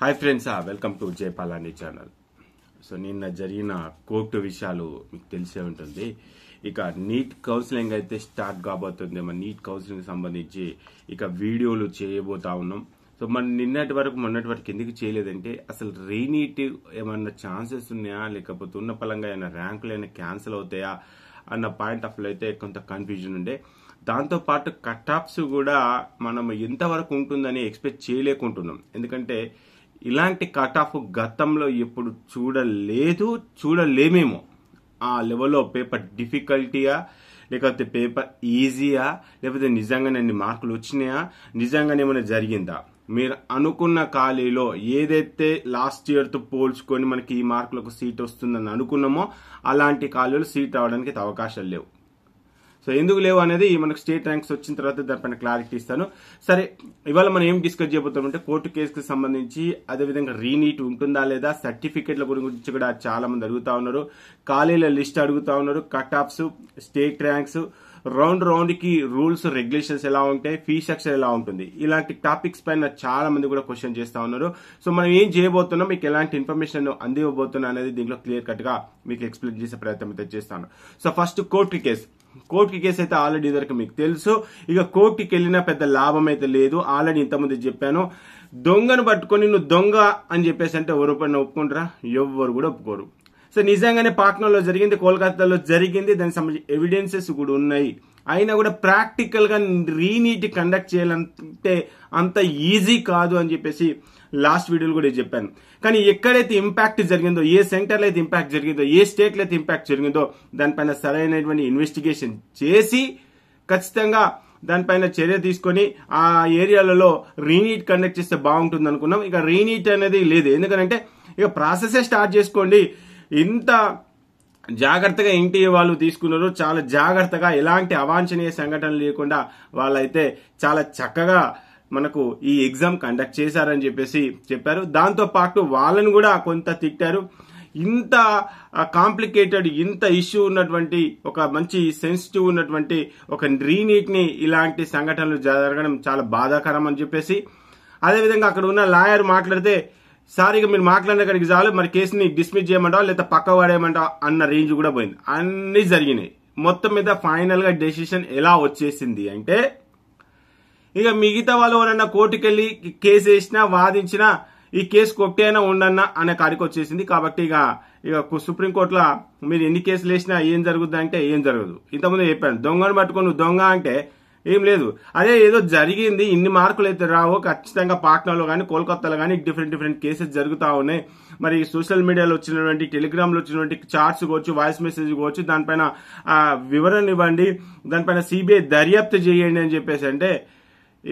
hi friends welcome to Jayapalani channel so నిన్న జరిగిన court విషయాలు మీకు తెలిసే ఉంటుంది ఇక నీట్ కౌన్సిలింగ్ అయితే స్టార్ట్ కాబోతుంది మన నీట్ కౌన్సిలింగ్ సంబంధించి ఇక వీడియోలు చేయబోతా ఉన్నాం సో మనం నిన్నటి వరకు మొన్నటి వరకు ఎందుకు చేయలేదంటే అసలు రీనీట్ ఏమన్నా ఛాన్సెస్ ఉన్నాయా లేకపోతే ఉన్న పలంగా ఏమైనా ర్యాంకులు ఏమైనా క్యాన్సిల్ అవుతాయా అన్న పాయింట్ ఆఫ్ అయితే కొంత కన్ఫ్యూజన్ ఉండే దాంతోపాటు కట్ ఆఫ్స్ కూడా మనం ఎంతవరకు ఉంటుందని ఎక్స్పెక్ట్ చేయలేకుంటున్నాం ఎందుకంటే ఇలాంటి కట్ ఆఫ్ గతంలో ఎప్పుడు చూడలేదు చూడలేమేమో ఆ లెవెల్లో పేపర్ డిఫికల్టీయా లేకపోతే పేపర్ ఈజీయా లేకపోతే నిజంగానే అన్ని మార్కులు వచ్చినాయా నిజంగానే ఏమైనా జరిగిందా మీరు అనుకున్న ఖాళీలో ఏదైతే లాస్ట్ ఇయర్తో పోల్చుకొని మనకి ఈ మార్కులకు సీట్ వస్తుందని అనుకున్నామో అలాంటి ఖాళీలు సీట్ రావడానికి అవకాశాలు లేవు సో ఎందుకు లేవు అనేది మనకు స్టేట్ ర్యాంక్స్ వచ్చిన తర్వాత దానిపైన క్లారిటీ ఇస్తాను సరే ఇవాళ మనం ఏం డిస్కస్ అంటే కోర్టు కేసుకు సంబంధించి అదేవిధంగా రీనీట్ ఉంటుందా లేదా సర్టిఫికేట్ల గురించి కూడా చాలా మంది అడుగుతా ఉన్నారు ఖాళీల లిస్ట్ అడుగుతా ఉన్నారు cut offs state ranks round round కి రూల్స్ రెగ్యులేషన్స్ ఎలా ఉంటాయి ఫీ స్ట్రక్చర్ ఎలా ఉంటుంది ఇలాంటి టాపిక్స్ పైన చాలా మంది కూడా క్వశ్చన్ చేస్తా ఉన్నారు సో మనం ఏం చేయబోతున్నాం మీకు ఎలాంటి ఇన్ఫర్మేషన్ అందివ్వబోతున్నా అనేది దీంట్లో క్లియర్ కట్ గా మీకు ఎక్స్ప్లెయిన్ చేసే ప్రయత్నం అయితే చేస్తాను సో ఫస్ట్ కోర్టు కేసు కోర్టుకి కేసు అయితే ఆల్రెడీ ఇదివరకు మీకు తెలుసు ఇక కోర్టుకి వెళ్ళినా పెద్ద లాభం అయితే లేదు ఆల్రెడీ ముందు చెప్పాను దొంగను పట్టుకొని నువ్వు దొంగ అని చెప్పేసి అంటే ఎవరు పైన ఒప్పుకుంటారా ఎవ్వరు కూడా ఒప్పుకోరు సో నిజంగానే పాట్నాలో జరిగింది కోల్కతాలో జరిగింది దానికి సంబంధించి ఎవిడెన్సెస్ కూడా ఉన్నాయి అయినా కూడా ప్రాక్టికల్గా రీనీట్ కండక్ట్ చేయాలంటే అంత ఈజీ కాదు అని చెప్పేసి లాస్ట్ వీడియోలో కూడా చెప్పాను కానీ ఎక్కడైతే ఇంపాక్ట్ జరిగిందో ఏ సెంటర్లో అయితే ఇంపాక్ట్ జరిగిందో ఏ స్టేట్లో అయితే ఇంపాక్ట్ జరిగిందో దానిపైన సరైనటువంటి ఇన్వెస్టిగేషన్ చేసి ఖచ్చితంగా దానిపైన చర్య తీసుకొని ఆ ఏరియాలలో రీనీట్ కండక్ట్ చేస్తే బాగుంటుంది అనుకున్నాం ఇక రీనీట్ అనేది లేదు ఎందుకంటే ఇక ప్రాసెసే స్టార్ట్ చేసుకోండి ఇంత జాగ్రత్తగా ఇంటి వాళ్ళు తీసుకున్నారు చాలా జాగ్రత్తగా ఎలాంటి అవాంఛనీయ సంఘటనలు లేకుండా వాళ్ళైతే చాలా చక్కగా మనకు ఈ ఎగ్జామ్ కండక్ట్ చేశారని చెప్పేసి చెప్పారు దాంతో పాటు వాళ్ళని కూడా కొంత తిట్టారు ఇంత కాంప్లికేటెడ్ ఇంత ఇష్యూ ఉన్నటువంటి ఒక మంచి సెన్సిటివ్ ఉన్నటువంటి ఒక రీనీట్ని ఇలాంటి సంఘటనలు జరగడం చాలా బాధాకరం అని చెప్పేసి అదేవిధంగా అక్కడ ఉన్న లాయర్ మాట్లాడితే సార్ ఇక మీరు కనుక చాలు మరి కేసుని డిస్మిస్ చేయమంటా లేదా పక్క పడేయమంటా అన్న రేంజ్ కూడా పోయింది అన్నీ జరిగినాయి మొత్తం మీద ఫైనల్గా డెసిషన్ ఎలా వచ్చేసింది అంటే ఇక మిగతా వాళ్ళు ఎవరన్నా కోర్టుకెళ్ళి కేసు వేసినా వాదించినా ఈ కేసు కొట్టేనా ఉండన్నా అనే కారికి వచ్చేసింది కాబట్టి ఇక ఇక సుప్రీంకోర్టులో మీరు ఎన్ని కేసులు వేసినా ఏం జరుగుద్ది అంటే ఏం జరగదు ఇంతకుముందు చెప్పాను దొంగను పట్టుకుని దొంగ అంటే ఏం లేదు అదే ఏదో జరిగింది ఇన్ని మార్కులు అయితే రావో ఖచ్చితంగా పాట్నాలో కానీ కోల్కతాలో కానీ డిఫరెంట్ డిఫరెంట్ కేసెస్ జరుగుతూ ఉన్నాయి మరి సోషల్ మీడియాలో వచ్చినటువంటి టెలిగ్రామ్లో వచ్చినటువంటి చార్ట్స్ కావచ్చు వాయిస్ మెసేజ్ కావచ్చు దానిపైన వివరణ ఇవ్వండి దానిపైన సిబిఐ దర్యాప్తు చేయండి అని చెప్పేసి అంటే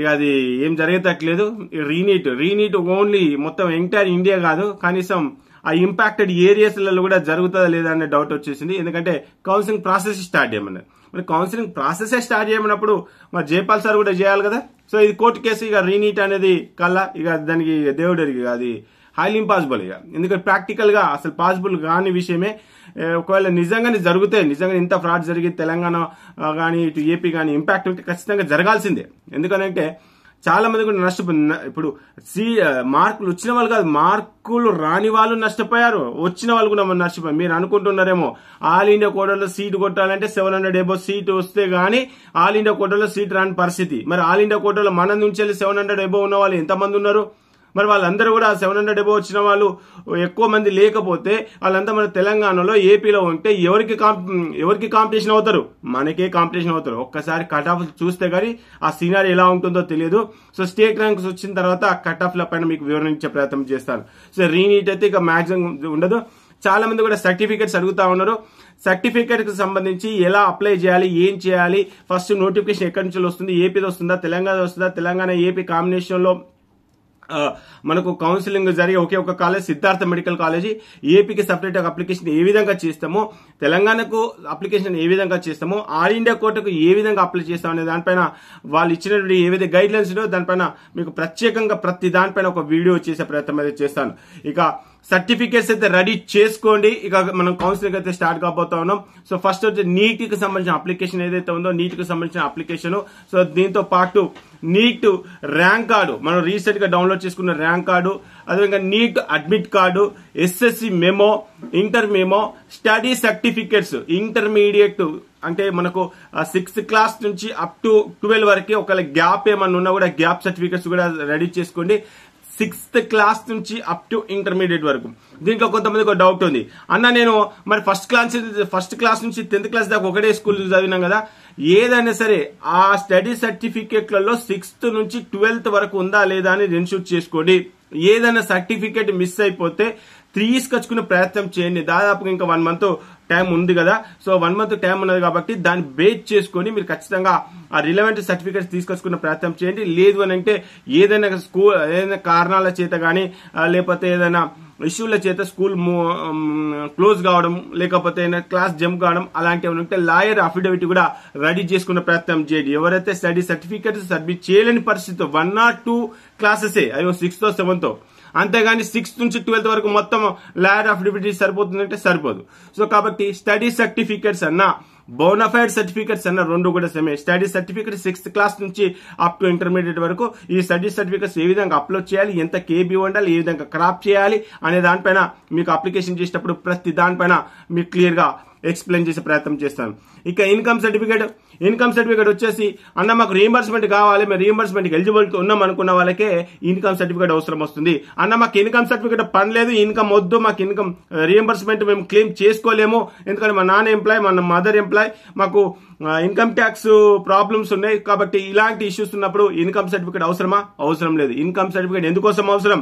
ఇక అది ఏం జరిగేటట్లేదు రీనీట్ రీనీట్ ఓన్లీ మొత్తం ఎంటైర్ ఇండియా కాదు కనీసం ఆ ఇంపాక్టెడ్ ఏరియాస్లలో కూడా జరుగుతుందా లేదా అనే డౌట్ వచ్చేసింది ఎందుకంటే కౌన్సిలింగ్ ప్రాసెస్ స్టార్ట్ చేయమన్నారు మరి కౌన్సిలింగ్ ప్రాసెసే స్టార్ట్ చేయమన్నప్పుడు మరి జైపాల్ సార్ కూడా చేయాలి కదా సో ఇది కోర్టు కేసు ఇక రీనీట్ అనేది కల్లా ఇక దానికి దేవుడు ఇక అది హైలీ ఇంపాసిబుల్ ఇక ఎందుకంటే ప్రాక్టికల్గా అసలు పాసిబుల్ కాని విషయమే ఒకవేళ నిజంగానే జరిగితే నిజంగా ఇంత ఫ్రాడ్ జరిగి తెలంగాణ కానీ ఇటు ఏపీ కానీ ఇంపాక్ట్ ఖచ్చితంగా జరగాల్సిందే ఎందుకనంటే చాలా మంది కూడా నష్ట ఇప్పుడు సి మార్కులు వచ్చిన వాళ్ళు కాదు మార్కులు రాని వాళ్ళు నష్టపోయారు వచ్చిన వాళ్ళు కూడా మనం నష్టపోయారు మీరు అనుకుంటున్నారేమో ఆల్ ఇండియా కోటలో సీటు కొట్టాలంటే సెవెన్ హండ్రెడ్ ఎబో సీట్ వస్తే గానీ ఆల్ ఇండియా కోటలో సీట్ రాని పరిస్థితి మరి ఆల్ ఇండియా కోటలో మన నుంచి సెవెన్ హండ్రెడ్ ఎబో ఉన్న వాళ్ళు ఎంతమంది ఉన్నారు మరి వాళ్ళందరూ కూడా సెవెన్ హండ్రెడ్ ఎబో వచ్చిన వాళ్ళు ఎక్కువ మంది లేకపోతే వాళ్ళంతా మన తెలంగాణలో ఏపీలో ఉంటే ఎవరికి ఎవరికి కాంపిటీషన్ అవుతారు మనకే కాంపిటీషన్ అవుతారు ఒక్కసారి కట్ ఆఫ్ చూస్తే కానీ ఆ సీనియర్ ఎలా ఉంటుందో తెలియదు సో స్టేట్ ర్యాంక్స్ వచ్చిన తర్వాత ఆ కట్ ఆఫ్ల పైన మీకు వివరించే ప్రయత్నం చేస్తాను సో రీనీట్ అయితే ఇక మ్యాక్సిమం ఉండదు చాలా మంది కూడా సర్టిఫికేట్స్ అడుగుతా ఉన్నారు సర్టిఫికేట్ కి సంబంధించి ఎలా అప్లై చేయాలి ఏం చేయాలి ఫస్ట్ నోటిఫికేషన్ ఎక్కడి నుంచి వస్తుంది ఏపీది వస్తుందా తెలంగాణ వస్తుందా తెలంగాణ ఏపీ కాంబినేషన్ లో మనకు కౌన్సిలింగ్ జరిగే ఒకే ఒక కాలేజ్ సిద్ధార్థ మెడికల్ కాలేజీ ఏపీకి సపరేట్ అప్లికేషన్ ఏ విధంగా చేస్తామో తెలంగాణకు అప్లికేషన్ ఏ విధంగా చేస్తామో ఆల్ ఇండియా కోర్టుకు ఏ విధంగా అప్లై చేస్తాం అనే దానిపైన వాళ్ళు ఇచ్చినటువంటి ఏవైతే గైడ్ లైన్స్ ఉన్నాయో దానిపైన మీకు ప్రత్యేకంగా ప్రతి దానిపైన ఒక వీడియో చేసే ప్రయత్నం అయితే చేస్తాను ఇక సర్టిఫికేట్స్ అయితే రెడీ చేసుకోండి ఇక మనం కౌన్సిలింగ్ అయితే స్టార్ట్ కాబోతా ఉన్నాం సో ఫస్ట్ వచ్చి నీట్కి సంబంధించిన అప్లికేషన్ ఏదైతే ఉందో కి సంబంధించిన అప్లికేషన్ సో దీంతో పాటు నీట్ ర్యాంక్ కార్డు మనం రీసెంట్ గా డౌన్లోడ్ చేసుకున్న ర్యాంక్ కార్డు అదేవిధంగా NEET admit card SSC memo inter memo study certificates intermediate అంటే మనకు సిక్స్త్ క్లాస్ నుంచి అప్ టు ట్వెల్వ్ వరకు ఒకవేళ గ్యాప్ ఏమన్నా ఉన్నా కూడా గ్యాప్ సర్టిఫికేట్స్ కూడా రెడీ చేసుకోండి సిక్స్త్ క్లాస్ నుంచి అప్ టు ఇంటర్మీడియట్ వరకు దీంట్లో కొంతమందికి ఒక డౌట్ ఉంది అన్న నేను మరి ఫస్ట్ క్లాస్ ఫస్ట్ క్లాస్ నుంచి టెన్త్ క్లాస్ దాకా ఒకటే స్కూల్ చదివినాం కదా ఏదైనా సరే ఆ స్టడీ సర్టిఫికేట్లలో సిక్స్త్ నుంచి ట్వెల్త్ వరకు ఉందా లేదా అని రెన్షూట్ చేసుకోండి ఏదైనా సర్టిఫికేట్ మిస్ అయిపోతే తీసుకొచ్చుకునే ప్రయత్నం చేయండి దాదాపుగా ఇంకా వన్ మంత్ టైం ఉంది కదా సో వన్ మంత్ టైం ఉన్నది కాబట్టి దాన్ని బేస్ చేసుకొని మీరు ఖచ్చితంగా ఆ రిలవెంట్ సర్టిఫికేట్స్ తీసుకొచ్చుకున్న ప్రయత్నం చేయండి లేదు అని అంటే ఏదైనా స్కూల్ ఏదైనా కారణాల చేత కానీ లేకపోతే ఏదైనా ఇష్యూల చేత స్కూల్ క్లోజ్ um, కావడం లేకపోతే క్లాస్ జంప్ కావడం అలాంటివి ఉంటే లాయర్ అఫిడవిట్ కూడా రెడీ చేసుకున్న ప్రయత్నం చేయండి ఎవరైతే స్టడీ సర్టిఫికేట్స్ సబ్మిట్ చేయలేని పరిస్థితి వన్ ఆర్ టూ క్లాసెసే అవి సిక్స్త్ సెవెంత్ అంతేగాని సిక్స్త్ నుంచి ట్వెల్త్ వరకు మొత్తం లాయర్ ఆఫ్ డిప్యూటీ సరిపోతుందంటే సరిపోదు సో కాబట్టి స్టడీ సర్టిఫికేట్స్ అన్న బోనఫైడ్ సర్టిఫికేట్స్ అన్న రెండు కూడా సేమే స్టడీ సర్టిఫికేట్ సిక్స్త్ క్లాస్ నుంచి అప్ టు ఇంటర్మీడియట్ వరకు ఈ స్టడీ సర్టిఫికేట్స్ ఏ విధంగా అప్లోడ్ చేయాలి ఎంత కేబీ ఉండాలి ఏ విధంగా క్రాప్ చేయాలి అనే దానిపైన మీకు అప్లికేషన్ చేసేటప్పుడు ప్రతి దానిపైన మీకు క్లియర్గా ఎక్స్ప్లెయిన్ చేసే ప్రయత్నం చేస్తాను ఇక ఇన్కమ్ సర్టిఫికేట్ ఇన్కమ్ సర్టిఫికేట్ వచ్చేసి అన్న మాకు రీఎంబర్స్మెంట్ కావాలి మేము రీఎంబర్స్మెంట్ ఎలిజిబుల్ ఉన్నాం అనుకున్న వాళ్ళకే ఇన్కమ్ సర్టిఫికేట్ అవసరం వస్తుంది అన్న మాకు ఇన్కమ్ సర్టిఫికేట్ పనిలేదు ఇన్కమ్ వద్దు మాకు ఇన్కమ్ రీఎంబర్స్మెంట్ మేము క్లెయిమ్ చేసుకోలేము ఎందుకంటే మా నాన్న ఎంప్లాయ్ మన మదర్ ఎంప్లాయ్ మాకు ఇన్కమ్ ట్యాక్స్ ప్రాబ్లమ్స్ ఉన్నాయి కాబట్టి ఇలాంటి ఇష్యూస్ ఉన్నప్పుడు ఇన్కమ్ సర్టిఫికేట్ అవసరమా అవసరం లేదు ఇన్కమ్ సర్టిఫికేట్ ఎందుకోసం అవసరం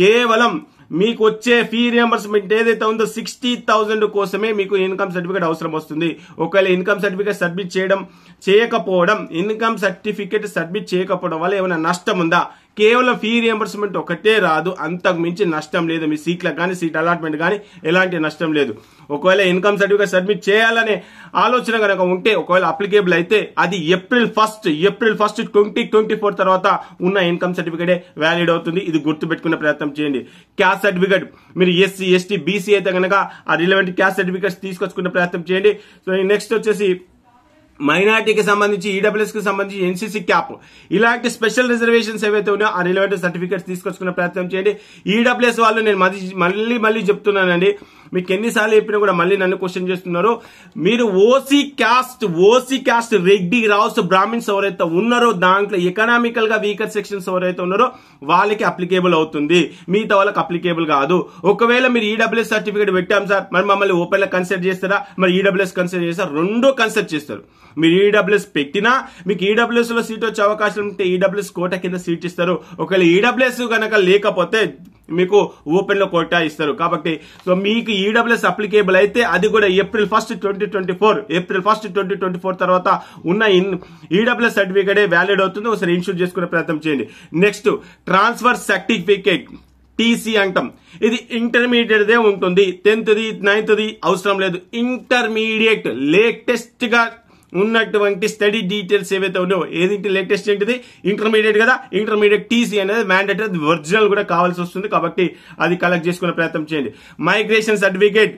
కేవలం మీకు వచ్చే ఫీ రియంబర్స్మెంట్ ఏదైతే ఉందో సిక్స్టీ థౌజండ్ కోసమే మీకు ఇన్కమ్ సర్టిఫికేట్ అవసరం వస్తుంది ఒకవేళ ఇన్కమ్ సర్టిఫికేట్ సబ్మిట్ చేయడం చేయకపోవడం ఇన్కమ్ సర్టిఫికేట్ సబ్మిట్ చేయకపోవడం వల్ల ఏమైనా నష్టం ఉందా కేవలం ఫీ రియంబర్స్మెంట్ ఒకటే రాదు అంతకు మించి నష్టం లేదు మీ సీట్లకు కానీ సీట్ అలాట్మెంట్ కానీ ఎలాంటి నష్టం లేదు ఒకవేళ ఇన్కమ్ సర్టిఫికేట్ సబ్మిట్ చేయాలనే ఆలోచన కనుక ఉంటే ఒకవేళ అప్లికేబుల్ అయితే అది April first April first twenty twenty four తర్వాత ఉన్న ఇన్కమ్ సర్టిఫికేటే వ్యాలిడ్ అవుతుంది ఇది గుర్తుపెట్టుకునే ప్రయత్నం చేయండి క్యాస్ట్ సర్టిఫికేట్ మీరు ఎస్సీ ఎస్టీ బీసీ అయితే కనుక ఆ రిలవెంట్ క్యాస్ట్ సర్టిఫికేట్స్ తీసుకొచ్చుకునే ప్రయత్నం చేయండి సో నెక్స్ట్ వచ్చేసి మైనార్టీకి సంబంధించి ఈడబ్ల్యూఎస్ కి సంబంధించి ఎన్సీసీ క్యాప్ ఇలాంటి స్పెషల్ రిజర్వేషన్స్ ఏవైతే ఉన్నాయో ఆ రిలవెంట్ సర్టిఫికేట్స్ తీసుకొచ్చుకునే ప్రయత్నం చేయండి ఈడబ్ల్యూఎస్ వాళ్ళు నేను మళ్ళీ మళ్ళీ చెప్తున్నానండి మీకు ఎన్నిసార్లు చెప్పినా కూడా మళ్ళీ నన్ను క్వశ్చన్ చేస్తున్నారు మీరు OC caste OC caste Reddy Raos Brahmins ఎవరైతే ఉన్నారో దాంట్లో ఎకనామికల్ గా వీకర్ సెక్షన్స్ ఎవరైతే ఉన్నారో వాళ్ళకి అప్లికేబుల్ అవుతుంది మిగతా వాళ్ళకి అప్లికేబుల్ కాదు ఒకవేళ మీరు ఈడబ్ల్యూఎస్ e సర్టిఫికేట్ పెట్టాం సార్ మరి మమ్మల్ని ఓపెన్ లా కన్సిడర్ చేస్తారా మరి ఈడబ్ల్యూఎస్ కన్సిడర్ చేస్తారు రెండో కన్సిడర్ చేస్తారు మీరు ఈడబ్ల్యూఎస్ e పెట్టినా మీకు ఈడబ్ల్యూఎస్ e లో సీట్ వచ్చే అవకాశం ఉంటే ఈడబ్ల్యూఎస్ కోట కింద సీట్ ఇస్తారు ఒకవేళ ఈడబ్ల్యూఎస్ కనుక లేకపోతే మీకు ఓపెన్ లో కోటా ఇస్తారు కాబట్టి సో మీకు ఈడబ్ల్యూఎస్ e అప్లికేబుల్ అయితే అది కూడా April first twenty twenty four April first twenty twenty four తర్వాత ఉన్న ఈడబ్ల్యూఎస్ సర్టిఫికేట్ వ్యాలిడ్ అవుతుంది ఒకసారి ఇన్షూర్ చేసుకునే ప్రయత్నం చేయండి నెక్స్ట్ ట్రాన్స్ఫర్ సర్టిఫికేట్ టీసీ అంటాం ఇది ఇంటర్మీడియట్దే ఉంటుంది టెన్త్ది నైన్త్ది అవసరం లేదు ఇంటర్మీడియట్ లేటెస్ట్గా ఉన్నటువంటి స్టడీ డీటెయిల్స్ ఏవైతే ఉన్నాయో ఏది లేటెస్ట్ ఏంటిది ఇంటర్మీడియట్ కదా ఇంటర్మీడియట్ టీసీ అనేది మ్యాండేటరీ ఒరిజినల్ కూడా కావాల్సి వస్తుంది కాబట్టి అది కలెక్ట్ చేసుకునే ప్రయత్నం చేయండి మైగ్రేషన్ సర్టిఫికేట్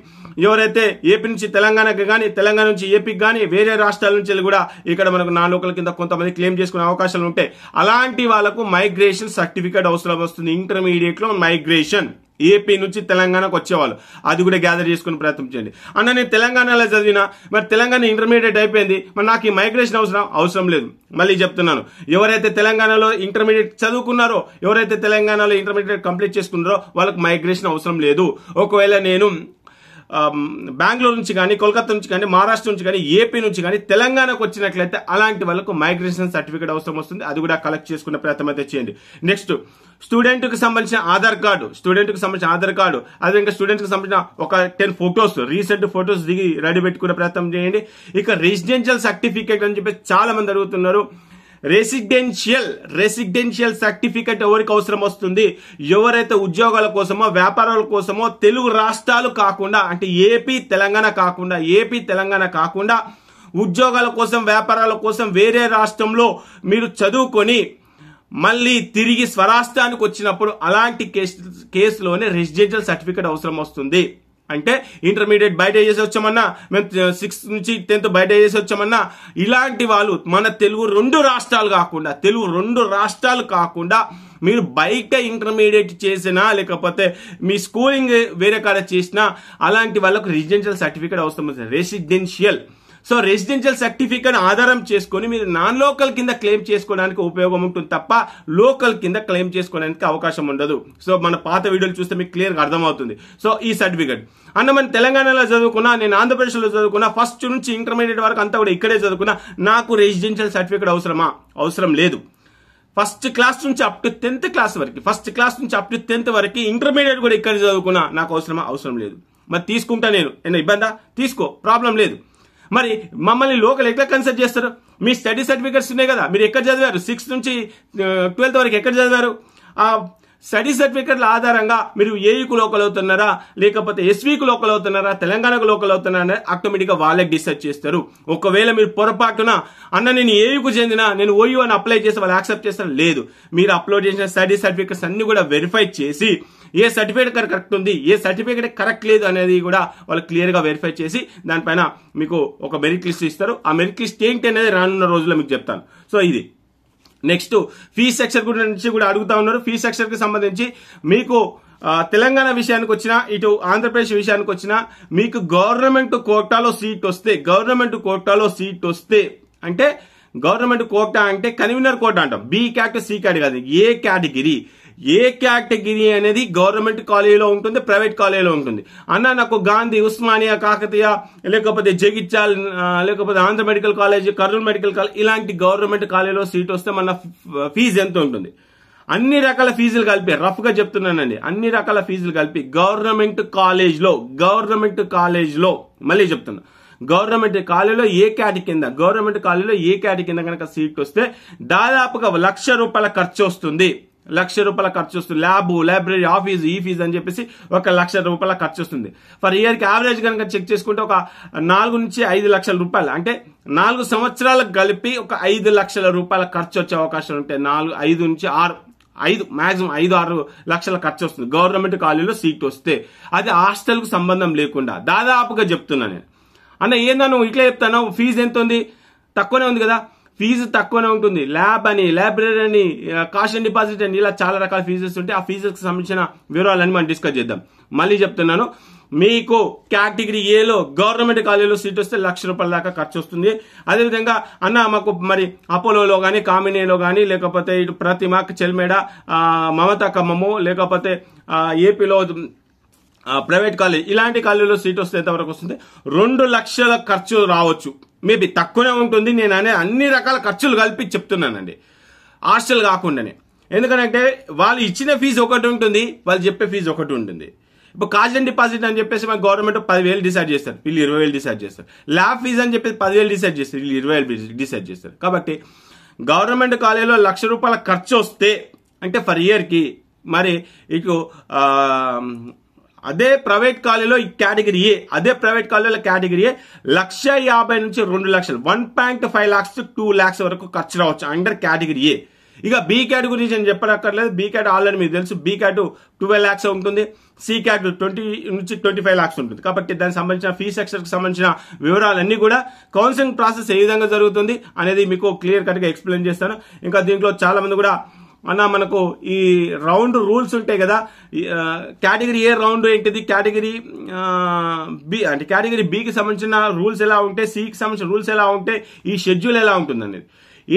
ఎవరైతే ఏపీ నుంచి తెలంగాణకి కానీ తెలంగాణ నుంచి ఏపీకి కానీ వేరే రాష్ట్రాల నుంచి కూడా ఇక్కడ మనకు నాలుగు కింద కొంతమంది క్లెయిమ్ చేసుకునే అవకాశాలు ఉంటాయి అలాంటి వాళ్ళకు మైగ్రేషన్ సర్టిఫికేట్ అవసరం వస్తుంది ఇంటర్మీడియట్లో మైగ్రేషన్ ఏపీ నుంచి తెలంగాణకు వచ్చేవాళ్ళు అది కూడా గ్యాదర్ చేసుకుని ప్రయత్నం చేయండి అన్న నేను తెలంగాణలో చదివిన మరి తెలంగాణ ఇంటర్మీడియట్ అయిపోయింది మరి నాకు ఈ మైగ్రేషన్ అవసరం అవసరం లేదు మళ్ళీ చెప్తున్నాను ఎవరైతే తెలంగాణలో ఇంటర్మీడియట్ చదువుకున్నారో ఎవరైతే తెలంగాణలో ఇంటర్మీడియట్ కంప్లీట్ చేసుకున్నారో వాళ్ళకి మైగ్రేషన్ అవసరం లేదు ఒకవేళ నేను బెంగళూరు నుంచి కానీ కోల్కతా నుంచి కానీ మహారాష్ట్ర నుంచి కానీ ఏపీ నుంచి కానీ తెలంగాణకు వచ్చినట్లయితే అలాంటి వాళ్ళకు మైగ్రేషన్ సర్టిఫికేట్ అవసరం వస్తుంది అది కూడా కలెక్ట్ చేసుకునే ప్రయత్నం అయితే చేయండి నెక్స్ట్ స్టూడెంట్కి సంబంధించిన ఆధార్ కార్డు స్టూడెంట్కి సంబంధించిన ఆధార్ కార్డు అదే ఇంకా స్టూడెంట్కి సంబంధించిన ఒక టెన్ ఫొటోస్ రీసెంట్ ఫొటోస్ దిగి రెడీ పెట్టుకునే ప్రయత్నం చేయండి ఇక రెసిడెన్షియల్ సర్టిఫికేట్ అని చెప్పి చాలా మంది అడుగుతున్నారు రెసిడెన్షియల్ రెసిడెన్షియల్ సర్టిఫికెట్ ఎవరికి అవసరం వస్తుంది ఎవరైతే ఉద్యోగాల కోసమో వ్యాపారాల కోసమో తెలుగు రాష్ట్రాలు కాకుండా అంటే ఏపీ తెలంగాణ కాకుండా ఏపీ తెలంగాణ కాకుండా ఉద్యోగాల కోసం వ్యాపారాల కోసం వేరే రాష్ట్రంలో మీరు చదువుకొని మళ్ళీ తిరిగి స్వరాష్ట్రానికి వచ్చినప్పుడు అలాంటి కేసు కేసులోనే రెసిడెన్షియల్ సర్టిఫికేట్ అవసరం వస్తుంది అంటే ఇంటర్మీడియట్ బయట చేసి వచ్చామన్నా మేము సిక్స్త్ నుంచి టెన్త్ బయట చేసి వచ్చామన్నా ఇలాంటి వాళ్ళు మన తెలుగు రెండు రాష్ట్రాలు కాకుండా తెలుగు రెండు రాష్ట్రాలు కాకుండా మీరు బయట ఇంటర్మీడియట్ చేసినా లేకపోతే మీ స్కూలింగ్ వేరే కాడ చేసినా అలాంటి వాళ్ళకు రెసిడెన్షియల్ సర్టిఫికేట్ అవసరం రెసిడెన్షియల్ సో రెసిడెన్షియల్ సర్టిఫికేట్ ఆధారం చేసుకొని మీరు నాన్ లోకల్ కింద క్లెయిమ్ చేసుకోవడానికి ఉపయోగం ఉంటుంది తప్ప లోకల్ కింద క్లెయిమ్ చేసుకోవడానికి అవకాశం ఉండదు సో మన పాత వీడియోలు చూస్తే మీకు క్లియర్గా అర్థమవుతుంది సో ఈ సర్టిఫికేట్ అన్న మన తెలంగాణలో చదువుకున్నా నేను ఆంధ్రప్రదేశ్లో చదువుకున్నా ఫస్ట్ నుంచి ఇంటర్మీడియట్ వరకు అంతా కూడా ఇక్కడే చదువుకున్నా నాకు రెసిడెన్షియల్ సర్టిఫికేట్ అవసరమా అవసరం లేదు ఫస్ట్ క్లాస్ నుంచి అప్ టు టెన్త్ క్లాస్ వరకు ఫస్ట్ క్లాస్ నుంచి అప్ టు టెన్త్ వరకు ఇంటర్మీడియట్ కూడా ఇక్కడ చదువుకున్నా నాకు అవసరమా అవసరం లేదు మరి తీసుకుంటా నేను ఏమైనా ఇబ్బందా తీసుకో ప్రాబ్లం లేదు మరి మమ్మల్ని లోకల్ ఎక్కడ కన్సిడర్ చేస్తారు మీ స్టడీ సర్టిఫికెట్స్ ఉన్నాయి కదా మీరు ఎక్కడ చదివారు సిక్స్త్ నుంచి ట్వెల్త్ uh, వరకు ఎక్కడ చదివారు స్టడీ సర్టిఫికెట్ల ఆధారంగా మీరు ఏఈకు e లోకల్ అవుతున్నారా లేకపోతే ఎస్వీకు లోకల్ అవుతున్నారా తెలంగాణకు లోకల్ అవుతున్నారా ఆటోమేటిక్గా వాళ్ళకి డిసైడ్ చేస్తారు ఒకవేళ మీరు పొరపాటున అన్న నేను ఏఈకు e చెందిన నేను ఓయూ e అని అప్లై చేసి వాళ్ళు యాక్సెప్ట్ చేస్తారు లేదు మీరు అప్లోడ్ చేసిన స్టడీ సర్టిఫికెట్స్ అన్ని కూడా వెరిఫై చేసి ఏ సర్టిఫికేట్ కరెక్ట్ ఉంది ఏ సర్టిఫికేట్ కరెక్ట్ లేదు అనేది కూడా వాళ్ళు క్లియర్గా వెరిఫై చేసి దానిపైన మీకు ఒక మెరిట్ లిస్ట్ ఇస్తారు ఆ మెరిట్ లిస్ట్ ఏంటి అనేది రానున్న రోజుల్లో మీకు చెప్తాను సో ఇది నెక్స్ట్ ఫీ సెక్షన్ గురించి కూడా అడుగుతా ఉన్నారు ఫీ కి సంబంధించి మీకు తెలంగాణ విషయానికి వచ్చిన ఇటు ఆంధ్రప్రదేశ్ విషయానికి వచ్చిన మీకు గవర్నమెంట్ కోటాలో సీట్ వస్తే గవర్నమెంట్ కోటాలో సీట్ వస్తే అంటే గవర్నమెంట్ కోటా అంటే కన్వీనర్ కోటా అంటాం బి క్యాట్ సి క్యాట్ కాదు ఏ కేటగిరీ ఏ కేటగిరీ అనేది గవర్నమెంట్ కాలేజీలో ఉంటుంది ప్రైవేట్ కాలేజీలో ఉంటుంది అన్న నాకు గాంధీ ఉస్మానియా కాకతీయ లేకపోతే జగిత్యాల్ లేకపోతే Andhra medical college Kurnool medical college ఇలాంటి గవర్నమెంట్ కాలేజీలో సీట్ వస్తే మన ఫీజు ఎంత ఉంటుంది అన్ని రకాల ఫీజులు కలిపి రఫ్ గా చెప్తున్నానండి అన్ని రకాల ఫీజులు కలిపి గవర్నమెంట్ కాలేజ్లో గవర్నమెంట్ కాలేజ్లో మళ్ళీ చెప్తున్నా గవర్నమెంట్ కాలేజీలో ఏ క్యాటి కింద గవర్నమెంట్ కాలేజీలో ఏ క్యాటి కింద కనుక సీట్ వస్తే దాదాపుగా లక్ష రూపాయల ఖర్చు వస్తుంది లక్ష రూపాయల ఖర్చు వస్తుంది ల్యాబ్ లైబ్రరీ ఆఫీస్ ఈ ఫీజు అని చెప్పేసి ఒక లక్ష రూపాయల ఖర్చు వస్తుంది ఫర్ ఇయర్కి యావరేజ్ కనుక చెక్ చేసుకుంటే ఒక నాలుగు నుంచి ఐదు లక్షల రూపాయలు అంటే నాలుగు సంవత్సరాలకు కలిపి ఒక ఐదు లక్షల రూపాయల ఖర్చు వచ్చే అవకాశాలు ఉంటాయి నాలుగు ఐదు నుంచి ఆరు ఐదు మాక్సిమం ఐదు ఆరు లక్షల ఖర్చు వస్తుంది గవర్నమెంట్ కాలేజీలో సీట్ వస్తే అది హాస్టల్కు సంబంధం లేకుండా దాదాపుగా చెప్తున్నా నేను అన్న ఏందా నువ్వు ఇట్లా చెప్తాను ఫీజు ఎంత ఉంది తక్కువనే ఉంది కదా ఫీజు తక్కువనే ఉంటుంది ల్యాబ్ అని లైబ్రరీ అని కాషన్ డిపాజిట్ అని ఇలా చాలా రకాల ఫీజెస్ ఉంటాయి ఆ కి సంబంధించిన వివరాలని మనం డిస్కస్ చేద్దాం మళ్ళీ చెప్తున్నాను మీకు కేటగిరీ ఏలో గవర్నమెంట్ కాలేజీలో సీట్ వస్తే లక్ష రూపాయల దాకా ఖర్చు వస్తుంది అదేవిధంగా అన్న మాకు మరి అపోలోలో కానీ కామినేలో కానీ లేకపోతే ఇటు ప్రతిమ చెల్మేడ మమతా ఖమ్మము లేకపోతే ఏపీలో ప్రైవేట్ కాలేజ్ ఇలాంటి కాలేజీలో సీట్ వస్తే ఎంతవరకు వస్తుంది రెండు లక్షల ఖర్చు రావచ్చు మేబీ తక్కువనే ఉంటుంది నేను అనే అన్ని రకాల ఖర్చులు కలిపి చెప్తున్నానండి హాస్టల్ కాకుండానే ఎందుకంటే వాళ్ళు ఇచ్చిన ఫీజు ఒకటి ఉంటుంది వాళ్ళు చెప్పే ఫీజు ఒకటి ఉంటుంది ఇప్పుడు కాజన్ డిపాజిట్ అని చెప్పేసి మన గవర్నమెంట్ పదివేలు డిసైడ్ చేస్తారు వీళ్ళు ఇరవై వేలు డిసైడ్ చేస్తారు ల్యాబ్ ఫీజు అని చెప్పేసి పదివేలు డిసైడ్ చేస్తారు వీళ్ళు ఇరవై వేలు డిసైడ్ చేస్తారు కాబట్టి గవర్నమెంట్ కాలేజీలో లక్ష రూపాయల ఖర్చు వస్తే అంటే ఫర్ ఇయర్కి మరి ఇటు అదే ప్రైవేట్ కాలేజీలో ఈ కేటగిరీ ఏ అదే ప్రైవేట్ కాలేజీలో కేటగిరీ ఏ లక్ష యాభై నుంచి రెండు లక్షలు one point five lakhs two lakhs వరకు ఖర్చు రావచ్చు అండర్ కేటగిరీ ఏ ఇక బీ క్యాట్ గురించి నేను చెప్పనక్కర్లేదు బీ క్యాట్ ఆల్రెడీ మీకు తెలుసు బీ క్యాట్ ట్వెల్వ్ ల్యాక్స్ ఉంటుంది సి క్యాట్ ట్వంటీ నుంచి ట్వంటీ ఫైవ్ ల్యాక్స్ ఉంటుంది కాబట్టి దానికి సంబంధించిన ఫీ సెక్షన్కి సంబంధించిన వివరాలన్నీ కూడా కౌన్సిలింగ్ ప్రాసెస్ ఏ విధంగా జరుగుతుంది అనేది మీకు క్లియర్ కట్గా ఎక్స్ప్లెయిన్ చేస్తాను ఇంకా దీంట్లో చాలామంది కూడా అన్న మనకు ఈ రౌండ్ రూల్స్ ఉంటాయి కదా కేటగిరీ ఏ రౌండ్ ఏంటిది కేటగిరీ బి అంటే కేటగిరీ బికి సంబంధించిన రూల్స్ ఎలా ఉంటాయి సికి సంబంధించిన రూల్స్ ఎలా ఉంటాయి ఈ షెడ్యూల్ ఎలా ఉంటుంది అనేది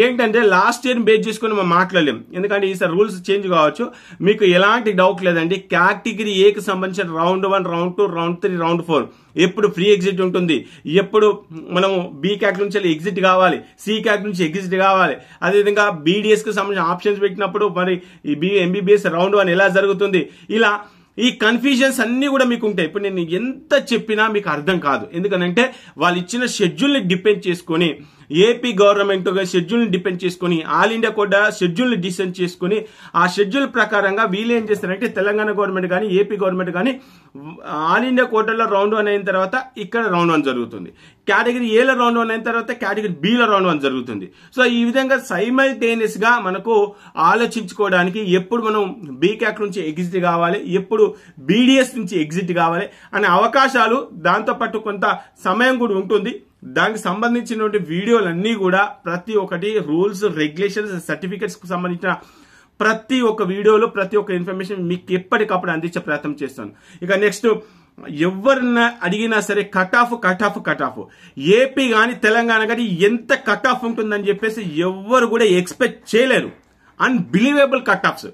ఏంటంటే లాస్ట్ ఇయర్ బేస్ చేసుకుని మనం మాట్లాడలేం ఎందుకంటే ఈసారి రూల్స్ చేంజ్ కావచ్చు మీకు ఎలాంటి డౌట్ లేదండి కేటగిరీ ఏకి సంబంధించిన round one round two round three round four ఎప్పుడు ఫ్రీ ఎగ్జిట్ ఉంటుంది ఎప్పుడు మనం బి క్యాట్ నుంచి ఎగ్జిట్ కావాలి సి క్యాట్ నుంచి ఎగ్జిట్ కావాలి అదేవిధంగా బీడీఎస్కి సంబంధించిన ఆప్షన్స్ పెట్టినప్పుడు మరి ఈ బి ఎంబీబీఎస్ రౌండ్ వన్ ఎలా జరుగుతుంది ఇలా ఈ కన్ఫ్యూజన్స్ అన్నీ కూడా మీకు ఉంటాయి ఇప్పుడు నేను ఎంత చెప్పినా మీకు అర్థం కాదు ఎందుకనంటే వాళ్ళు ఇచ్చిన షెడ్యూల్ని డిపెండ్ చేసుకొని ఏపీ గవర్నమెంట్ షెడ్యూల్ని డిపెండ్ చేసుకుని ఆల్ ఇండియా కూడా షెడ్యూల్ని డిసెండ్ చేసుకుని ఆ షెడ్యూల్ ప్రకారంగా వీళ్ళు ఏం చేస్తారంటే తెలంగాణ గవర్నమెంట్ కానీ ఏపీ గవర్నమెంట్ కానీ ఆల్ ఇండియా కోటల్లో రౌండ్ వన్ అయిన తర్వాత ఇక్కడ రౌండ్ వన్ జరుగుతుంది కేటగిరీ ఏలో రౌండ్ వన్ అయిన తర్వాత కేటగిరీ బిలో రౌండ్ వన్ జరుగుతుంది సో ఈ విధంగా సైమల్ గా మనకు ఆలోచించుకోవడానికి ఎప్పుడు మనం బీకాక్ నుంచి ఎగ్జిట్ కావాలి ఎప్పుడు బీడిఎస్ నుంచి ఎగ్జిట్ కావాలి అనే అవకాశాలు దాంతోపాటు కొంత సమయం కూడా ఉంటుంది దానికి సంబంధించినటువంటి వీడియోలన్నీ కూడా ప్రతి ఒక్కటి రూల్స్ రెగ్యులేషన్స్ సర్టిఫికెట్స్ కు సంబంధించిన ప్రతి ఒక్క వీడియోలో ప్రతి ఒక్క ఇన్ఫర్మేషన్ మీకు ఎప్పటికప్పుడు అందించే ప్రయత్నం చేస్తాను ఇక నెక్స్ట్ ఎవరినైనా అడిగినా సరే cut off cut off cut off AP కానీ తెలంగాణ కానీ ఎంత కట్ ఆఫ్ ఉంటుందని చెప్పేసి ఎవరు కూడా ఎక్స్పెక్ట్ చేయలేరు అన్బిలీవేబుల్ కట్ ఆఫ్స్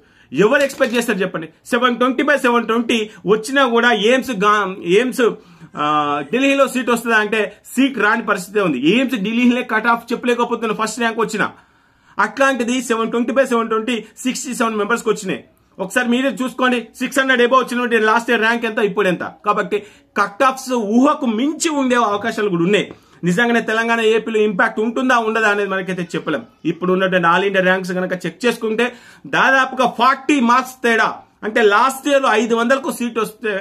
ఎవరు ఎక్స్పెక్ట్ చేస్తారు చెప్పండి seven twenty by seven twenty వచ్చినా కూడా ఎయిమ్స్ ఎయిమ్స్ ఢిల్లీలో సీట్ వస్తుందా అంటే సీట్ రాని పరిస్థితి ఉంది ఎయిమ్స్ ఢిల్లీలే కట్ ఆఫ్ చెప్పలేకపోతున్నా ఫస్ట్ ర్యాంక్ వచ్చిన అట్లాంటిది seven twenty by seven twenty sixty seven మెంబర్స్కి వచ్చినాయి ఒకసారి మీరే చూసుకోండి సిక్స్ హండ్రెడ్ ఎబో వచ్చినటువంటి లాస్ట్ ఇయర్ ర్యాంక్ ఎంత ఇప్పుడు ఎంత కాబట్టి కట్ ఆఫ్స్ ఊహకు మించి ఉండే అవకాశాలు కూడా ఉన్నాయి నిజంగానే తెలంగాణ ఏపీలో ఇంపాక్ట్ ఉంటుందా ఉండదా అనేది మనకైతే చెప్పలేం ఇప్పుడు ఉన్నటువంటి ఆల్ ఇండియా ర్యాంక్స్ కనుక చెక్ చేసుకుంటే దాదాపుగా ఫార్టీ మార్క్స్ తేడా అంటే లాస్ట్ ఇయర్ ఐదు వందలకు సీట్ వస్తే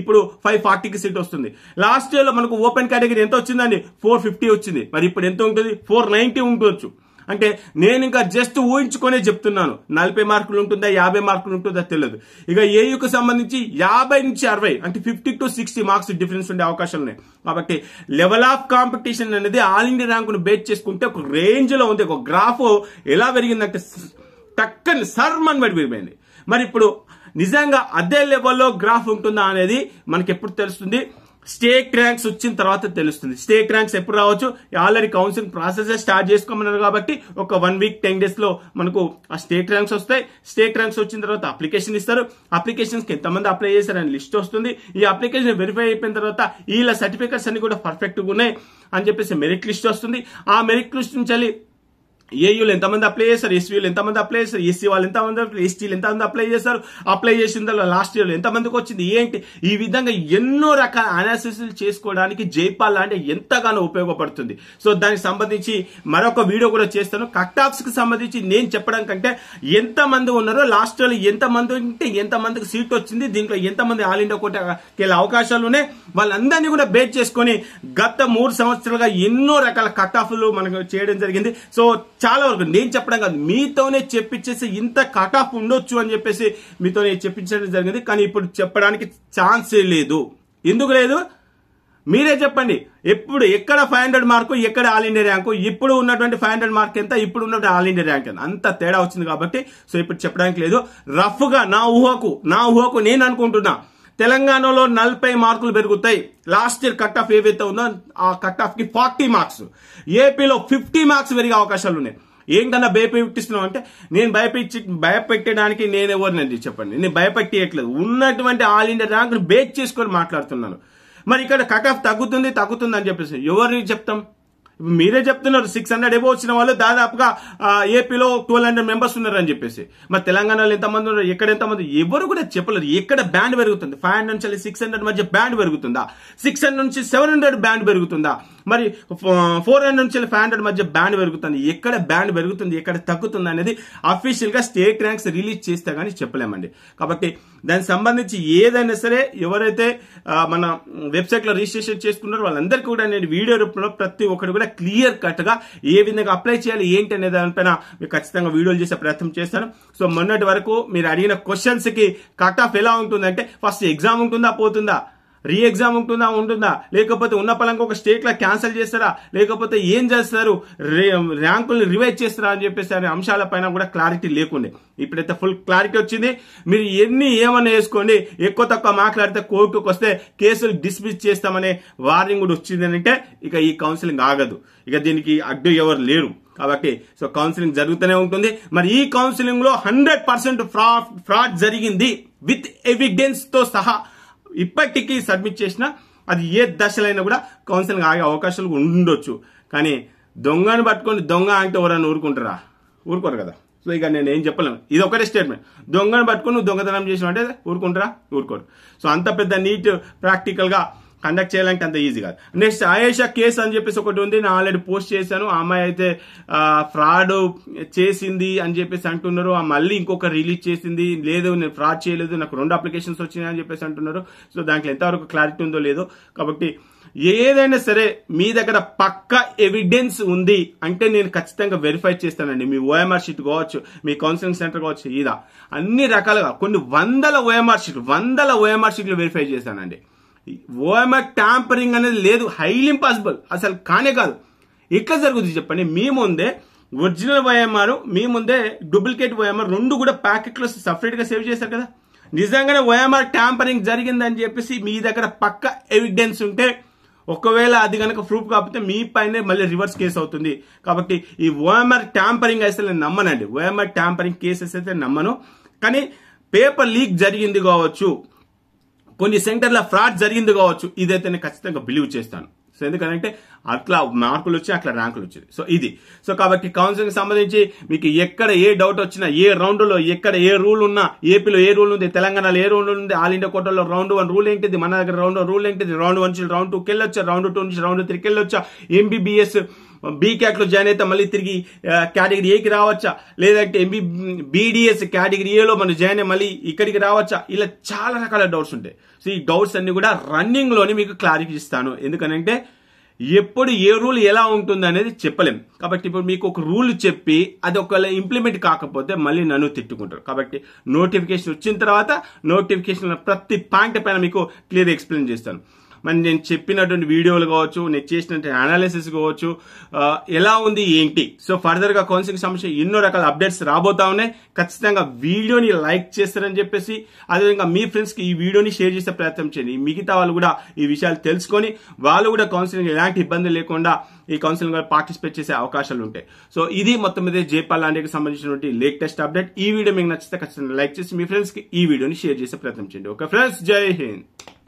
ఇప్పుడు ఫైవ్ ఫార్టీకి సీట్ వస్తుంది లాస్ట్ ఇయర్లో మనకు ఓపెన్ కేటగిరీ ఎంత వచ్చిందండి ఫోర్ ఫిఫ్టీ వచ్చింది మరి ఇప్పుడు ఎంత ఉంటుంది ఫోర్ నైన్టీ ఉండొచ్చు అంటే నేను ఇంకా జస్ట్ ఊహించుకొనే చెప్తున్నాను నలభై మార్కులు ఉంటుందా యాభై మార్కులు ఉంటుందా తెలియదు ఇక ఏయుకు సంబంధించి యాభై నుంచి అరవై అంటే fifty to sixty marks difference ఉండే అవకాశాలు ఉన్నాయి కాబట్టి లెవెల్ ఆఫ్ కాంపిటీషన్ అనేది ఆల్ ఇండియా ర్యాంకును బేట్ చేసుకుంటే ఒక రేంజ్లో ఉంది ఒక గ్రాఫ్ ఎలా పెరిగిందంటే టక్కని సర్మన్ పడిపోయింది మరి ఇప్పుడు నిజంగా అదే లెవెల్లో గ్రాఫ్ ఉంటుందా అనేది మనకి ఎప్పుడు తెలుస్తుంది స్టేట్ ర్యాంక్స్ వచ్చిన తర్వాత తెలుస్తుంది స్టేట్ ర్యాంక్స్ ఎప్పుడు రావచ్చు ఆల్రెడీ కౌన్సిలింగ్ ప్రాసెస్ స్టార్ట్ చేసుకోమన్నారు కాబట్టి ఒక వన్ వీక్ టెన్ డేస్ లో మనకు ఆ స్టేట్ ర్యాంక్స్ వస్తాయి స్టేట్ ర్యాంక్స్ వచ్చిన తర్వాత అప్లికేషన్ ఇస్తారు అప్లికేషన్స్ కి ఎంతమంది అప్లై చేశారని లిస్ట్ వస్తుంది ఈ అప్లికేషన్ వెరిఫై అయిపోయిన తర్వాత వీళ్ళ సర్టిఫికెట్స్ అన్ని కూడా పర్ఫెక్ట్గా ఉన్నాయి అని చెప్పేసి మెరిట్ లిస్ట్ వస్తుంది ఆ మెరిట్ లిస్ట్ నుంచి ఏయులు ఎంతమంది అప్లై చేశారు ఎస్వీలు ఎంతమంది అప్లై చేశారు ఎస్సీ వాళ్ళు ఎంతమంది ఎస్టీలు ఎంతమంది అప్లై చేశారు అప్లై చేసిన తర్వాత లాస్ట్ ఇయర్లో ఎంతమందికి వచ్చింది ఏంటి ఈ విధంగా ఎన్నో రకాల అనాలిసిస్లు చేసుకోవడానికి జైపాల్ అంటే ఎంతగానో ఉపయోగపడుతుంది సో దానికి సంబంధించి మరొక వీడియో కూడా చేస్తాను కి సంబంధించి నేను చెప్పడం కంటే ఎంతమంది ఉన్నారో లాస్ట్ ఇయర్లో ఎంతమంది ఉంటే ఎంతమందికి సీట్ వచ్చింది దీంట్లో ఎంతమంది ఆల్ ఇండియా కోటకి అవకాశాలు ఉన్నాయి వాళ్ళందరినీ కూడా బేట్ చేసుకొని గత మూడు సంవత్సరాలుగా ఎన్నో రకాల కట్ ఆఫ్లు మనకు చేయడం జరిగింది సో చాలా వరకు నేను చెప్పడం కాదు మీతోనే చెప్పించేసి ఇంత కట్ ఆఫ్ ఉండొచ్చు అని చెప్పేసి మీతోనే చెప్పించడం జరిగింది కానీ ఇప్పుడు చెప్పడానికి ఛాన్సే లేదు ఎందుకు లేదు మీరే చెప్పండి ఎప్పుడు ఎక్కడ ఫైవ్ హండ్రెడ్ మార్కు ఎక్కడ ఆల్ ఇండియా ర్యాంకు ఇప్పుడు ఉన్నటువంటి ఫైవ్ హండ్రెడ్ మార్క్ ఎంత ఇప్పుడు ఉన్నటువంటి ఆల్ ఇండియా ర్యాంక్ ఎంత అంత తేడా వచ్చింది కాబట్టి సో ఇప్పుడు చెప్పడానికి లేదు రఫ్గా నా ఊహకు నా ఊహకు నేను అనుకుంటున్నా తెలంగాణలో నలభై మార్కులు పెరుగుతాయి లాస్ట్ ఇయర్ కట్ ఆఫ్ ఏవైతే ఉందో ఆ కట్ ఆఫ్ కి ఫార్టీ మార్క్స్ ఏపీలో ఫిఫ్టీ మార్క్స్ పెరిగే అవకాశాలు ఉన్నాయి ఏంటన్నా భయపెట్టిస్తున్నావు అంటే నేను భయపెట్టి భయపెట్టడానికి నేను ఎవరినండి చెప్పండి నేను భయపెట్టేయట్లేదు ఉన్నటువంటి ఆల్ ఇండియా ను బేక్ చేసుకొని మాట్లాడుతున్నాను మరి ఇక్కడ కట్ ఆఫ్ తగ్గుతుంది తగ్గుతుంది అని చెప్పేసి ఎవరిని చెప్తాం మీరే చెప్తున్నారు సిక్స్ హండ్రెడ్ ఎబో వచ్చిన వాళ్ళు దాదాపుగా ఏపీలో ట్వెల్వ్ హండ్రెడ్ మెంబర్స్ ఉన్నారని చెప్పేసి మరి తెలంగాణలో ఎంతమంది ఉన్నారు ఎక్కడ ఎంతమంది ఎవరు కూడా చెప్పలేదు ఎక్కడ బ్యాండ్ పెరుగుతుంది ఫైవ్ హండ్రెడ్ నుంచి సిక్స్ హండ్రెడ్ మధ్య బ్యాండ్ పెరుగుతుందా సిక్స్ హండ్రెడ్ నుంచి సెవెన్ హండ్రెడ్ బ్యాండ్ పెరుగుతుందా మరి ఫోర్ హండ్రెడ్ నుంచి ఫైవ్ హండ్రెడ్ మధ్య బ్యాండ్ పెరుగుతుంది ఎక్కడ బ్యాండ్ పెరుగుతుంది ఎక్కడ తగ్గుతుంది అనేది అఫీషియల్గా స్టేట్ ర్యాంక్స్ రిలీజ్ చేస్తే కానీ చెప్పలేమండి కాబట్టి దానికి సంబంధించి ఏదైనా సరే ఎవరైతే మన వెబ్సైట్లో రిజిస్ట్రేషన్ చేసుకున్నారో వాళ్ళందరికీ కూడా నేను వీడియో రూపంలో ప్రతి ఒక్కరు కూడా క్లియర్ గా ఏ విధంగా అప్లై చేయాలి ఏంటి అనే దానిపైన మీకు ఖచ్చితంగా వీడియోలు చేసే ప్రయత్నం చేస్తాను సో మొన్నటి వరకు మీరు అడిగిన క్వశ్చన్స్ కి కట్ ఆఫ్ ఎలా ఉంటుందంటే ఫస్ట్ ఎగ్జామ్ ఉంటుందా పోతుందా రీ ఎగ్జామ్ ఉంటుందా ఉంటుందా లేకపోతే ఉన్న పలంగా ఒక స్టేట్లో క్యాన్సిల్ చేస్తారా లేకపోతే ఏం చేస్తారు ర్యాంకుల్ని రివైజ్ చేస్తారా అని చెప్పేసి అనే పైన కూడా క్లారిటీ లేకుండే ఇప్పుడైతే ఫుల్ క్లారిటీ వచ్చింది మీరు ఎన్ని ఏమన్నా వేసుకోండి ఎక్కువ తక్కువ మాట్లాడితే కోర్టుకు వస్తే కేసులు డిస్మిస్ చేస్తామనే వార్నింగ్ కూడా వచ్చింది అంటే ఇక ఈ కౌన్సిలింగ్ ఆగదు ఇక దీనికి అడ్డు ఎవరు లేరు కాబట్టి సో కౌన్సిలింగ్ జరుగుతూనే ఉంటుంది మరి ఈ కౌన్సిలింగ్ లో హండ్రెడ్ పర్సెంట్ ఫ్రాడ్ ఫ్రాడ్ జరిగింది విత్ ఎవిడెన్స్ తో సహా ఇప్పటికీ సబ్మిట్ చేసినా అది ఏ దశలైనా కూడా కౌన్సిలింగ్ ఆగే అవకాశాలు ఉండొచ్చు కానీ దొంగను పట్టుకొని దొంగ అంటే ఎవరైనా ఊరుకుంటారా ఊరుకోరు కదా సో ఇక నేను ఏం చెప్పలేను ఇది ఒకటే స్టేట్మెంట్ దొంగను పట్టుకొని దొంగతనం చేసిన అంటే ఊరుకుంటారా ఊరుకోరు సో అంత పెద్ద నీట్ ప్రాక్టికల్గా కండక్ట్ చేయాలంటే అంత ఈజీ కాదు నెక్స్ట్ ఆయేషా కేసు అని చెప్పేసి ఒకటి ఉంది నేను ఆల్రెడీ పోస్ట్ చేశాను ఆ అమ్మాయి అయితే ఫ్రాడ్ చేసింది అని చెప్పేసి అంటున్నారు ఆ మళ్ళీ ఇంకొక రిలీజ్ చేసింది లేదు నేను ఫ్రాడ్ చేయలేదు నాకు రెండు అప్లికేషన్స్ వచ్చినాయి అని చెప్పేసి అంటున్నారు సో దాంట్లో ఎంతవరకు క్లారిటీ ఉందో లేదో కాబట్టి ఏదైనా సరే మీ దగ్గర పక్క ఎవిడెన్స్ ఉంది అంటే నేను ఖచ్చితంగా వెరిఫై చేస్తానండి మీ ఓఎంఆర్ షీట్ కావచ్చు మీ కౌన్సిలింగ్ సెంటర్ కావచ్చు ఇదా అన్ని రకాలుగా కొన్ని వందల ఓఎంఆర్ షీట్ వందల ఓఎంఆర్ షీట్లు వెరిఫై చేశానండి ఓఎంఆర్ ట్యాంపరింగ్ అనేది లేదు హైలీ ఇంపాసిబుల్ అసలు కానే కాదు ఇక్కడ జరుగుతుంది చెప్పండి మీ ముందే ఒరిజినల్ ఓఎంఆర్ మీ ముందే డూప్లికేట్ ఓఎంఆర్ రెండు కూడా ప్యాకెట్లో గా సేవ్ చేశారు కదా నిజంగానే ఓఎంఆర్ ట్యాంపరింగ్ జరిగిందని చెప్పేసి మీ దగ్గర పక్క ఎవిడెన్స్ ఉంటే ఒకవేళ అది కనుక ప్రూఫ్ కాకపోతే మీ పైనే మళ్ళీ రివర్స్ కేసు అవుతుంది కాబట్టి ఈ ఓఎంఆర్ ట్యాంపరింగ్ అయితే నేను నమ్మనండి ఓఎంఆర్ ట్యాంపరింగ్ కేసెస్ అయితే నమ్మను కానీ పేపర్ లీక్ జరిగింది కావచ్చు కొన్ని సెంటర్ల ఫ్రాడ్ జరిగింది కావచ్చు ఇదైతే నేను ఖచ్చితంగా బిలీవ్ చేస్తాను సో ఎందుకంటే అట్లా మార్కులు వచ్చి అట్లా ర్యాంకులు వచ్చాయి సో ఇది సో కాబట్టి కౌన్సిలింగ్ సంబంధించి మీకు ఎక్కడ ఏ డౌట్ వచ్చినా ఏ రౌండ్లో ఎక్కడ ఏ రూల్ ఉన్నా ఏపీలో ఏ రూల్ ఉంది తెలంగాణలో ఏ రూల్ ఉంది ఆల్ ఇండియా కోటలో రౌండ్ వన్ రూల్ ఏంటిది మన దగ్గర రౌండ్ రూల్ ఏంటిది రౌండ్ వన్ నుంచి రౌండ్ టూ కెళ్ళొచ్చా రౌండ్ టూ నుంచి రౌండ్ త్రీ కెళ్ళొచ్చా ఎంబీబీఎస్ బీ క్యాట్లో జాయిన్ అయితే మళ్ళీ తిరిగి కేటగిరీ ఏకి రావచ్చా లేదంటే ఎంబీ బీడిఎస్ కేటగిరీ ఏలో మనం జాయిన్ అయ్యి మళ్ళీ ఇక్కడికి రావచ్చా ఇలా చాలా రకాల డౌట్స్ ఉంటాయి సో ఈ డౌట్స్ అన్ని కూడా రన్నింగ్లోనే మీకు క్లారిటీ ఇస్తాను ఎందుకనంటే ఎప్పుడు ఏ రూల్ ఎలా ఉంటుంది అనేది చెప్పలేం కాబట్టి ఇప్పుడు మీకు ఒక రూల్ చెప్పి అది ఒకవేళ ఇంప్లిమెంట్ కాకపోతే మళ్ళీ నన్ను తిట్టుకుంటారు కాబట్టి నోటిఫికేషన్ వచ్చిన తర్వాత నోటిఫికేషన్ ప్రతి పాయింట్ పైన మీకు క్లియర్ ఎక్స్ప్లెయిన్ చేస్తాను మరి నేను చెప్పినటువంటి వీడియోలు కావచ్చు నేను చేసినటువంటి అనాలిసిస్ కావచ్చు ఎలా ఉంది ఏంటి సో ఫర్దర్గా కౌన్సిలింగ్ సంబంధించి ఎన్నో రకాల అప్డేట్స్ రాబోతా ఉన్నాయి ఖచ్చితంగా వీడియోని లైక్ చేస్తారని చెప్పేసి అదేవిధంగా మీ ఫ్రెండ్స్కి ఈ వీడియోని షేర్ చేసే ప్రయత్నం చేయండి మిగతా వాళ్ళు కూడా ఈ విషయాలు తెలుసుకొని వాళ్ళు కూడా కౌన్సిలింగ్ ఎలాంటి ఇబ్బంది లేకుండా ఈ కౌన్సిలింగ్ పార్టిసిపేట్ చేసే అవకాశాలు ఉంటాయి సో ఇది మొత్తం మీద జేపాల్ లాంటికి సంబంధించినటువంటి లేటెస్ట్ అప్డేట్ ఈ వీడియో మీకు నచ్చితే ఖచ్చితంగా లైక్ చేసి మీ ఫ్రెండ్స్కి ఈ వీడియోని షేర్ చేసే ప్రయత్నం చేయండి ఓకే ఫ్రెండ్స్ జై హింద్